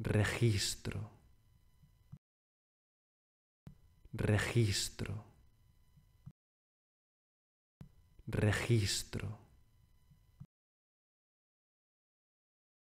registro, registro, registro.